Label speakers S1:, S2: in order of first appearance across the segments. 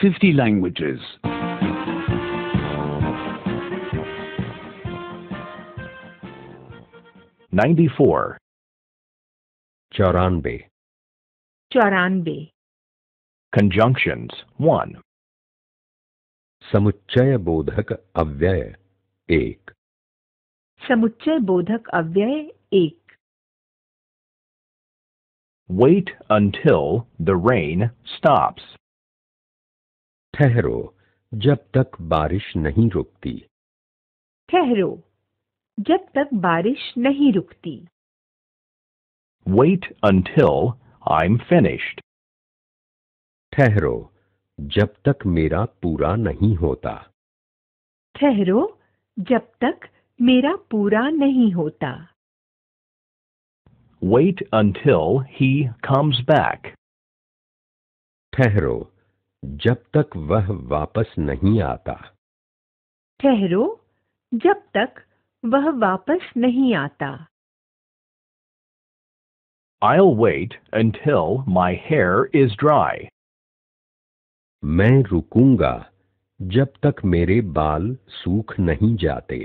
S1: 50 languages. Ninety-four. Charanbe.
S2: Charanbe.
S1: Conjunctions. One. Samuchaya bodhak avyaya. Ek.
S2: Samuchaya bodhak avyaya. Ek.
S1: Wait until the rain stops. ठहरो जब तक बारिश नहीं रुकती
S2: ठहरो जब तक बारिश नहीं रुकती
S1: Wait आई एम फिनिश्ड ठहरो जब तक मेरा पूरा नहीं होता
S2: ठहरो जब तक मेरा पूरा नहीं होता
S1: वेट until ही कम्स बैक ठहरो जब तक वह वापस नहीं आता
S2: ठहरो जब तक वह वापस नहीं आता
S1: I'll wait until my hair is dry. मैं रुकूंगा जब तक मेरे बाल सूख नहीं जाते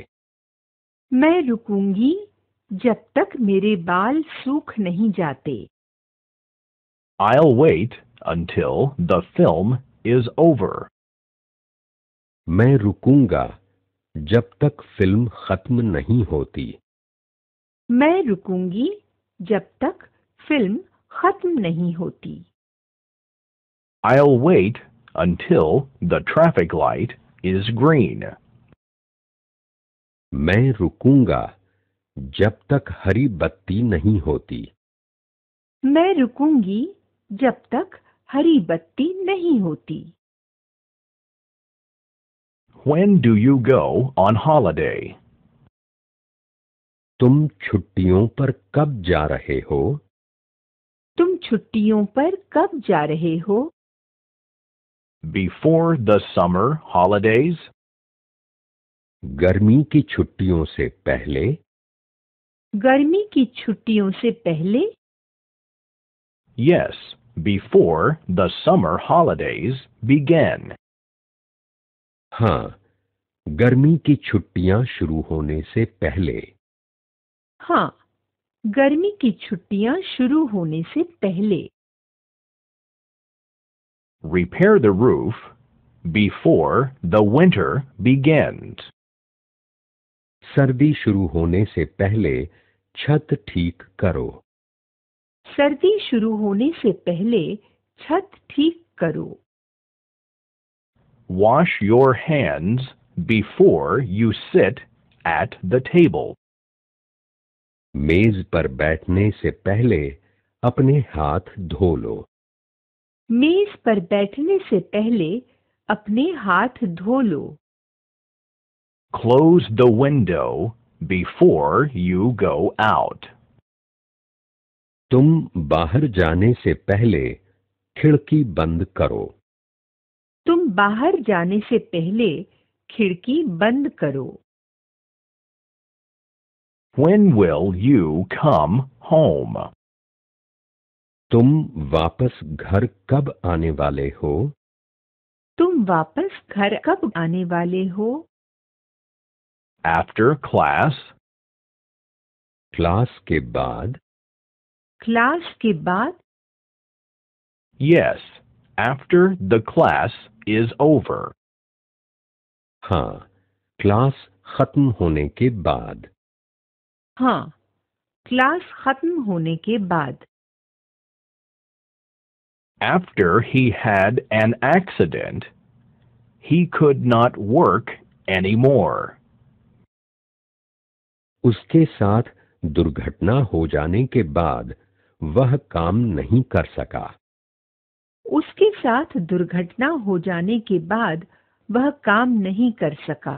S2: मैं रुकूंगी जब तक मेरे बाल सूख नहीं जाते
S1: I'll wait until the film is over. मैं रुकूंगा जब तक फिल्म खत्म नहीं होती
S2: मैं रुकूंगी जब तक फिल्म खत्म नहीं होती
S1: I'll wait until the traffic light is green. मैं रुकूंगा जब तक हरी बत्ती नहीं होती
S2: मैं रुकूंगी जब तक हरी बत्ती नहीं होती
S1: When do you go on holiday? तुम छुट्टियों पर कब जा रहे हो
S2: तुम छुट्टियों पर कब जा रहे हो
S1: Before the summer holidays? गर्मी की छुट्टियों से पहले
S2: गर्मी की छुट्टियों से पहले
S1: Yes, before the summer holidays
S2: begin.
S1: हाँ गर्मी की छुट्टियां शुरू होने से पहले
S2: हाँ गर्मी की छुट्टियां शुरू होने से पहले
S1: Repair the roof before the winter begins. सर्दी शुरू होने से पहले छत ठीक करो
S2: सर्दी शुरू होने से पहले छत ठीक करो
S1: wash your hands before you sit at the table मेज पर बैठने से पहले अपने हाथ धो लो
S2: मेज पर बैठने से पहले अपने हाथ धो लो
S1: close the window before you go out तुम बाहर जाने से पहले खिड़की बंद करो
S2: तुम बाहर जाने से पहले खिड़की बंद करो
S1: When will you come home? तुम वापस घर कब आने वाले हो
S2: तुम वापस घर कब आने वाले हो
S1: After class, क्लास के बाद
S2: क्लास के बाद
S1: Yes, after the class is over. हाँ, क्लास खत्म होने के बाद
S2: हाँ, क्लास खत्म होने के बाद
S1: After he had an accident, he could not work anymore. उसके साथ दुर्घटना हो जाने के बाद वह काम नहीं कर सका
S2: उसके साथ दुर्घटना हो जाने के बाद वह काम नहीं कर सका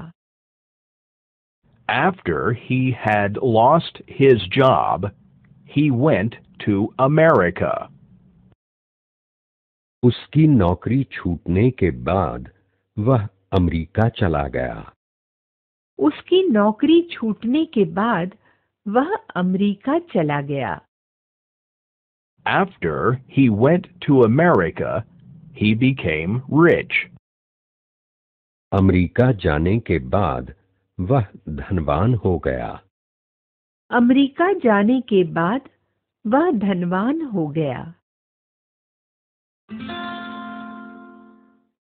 S1: After he had lost his job, he went to America. उसकी नौकरी छूटने के बाद वह अमेरिका चला गया
S2: उसकी नौकरी छूटने के बाद वह अमेरिका चला गया
S1: after he went to America, he became rich. America jane ke baad, wah dhanwan ho gaya.
S2: America jane ke baad, wah dhanwan ho gaya.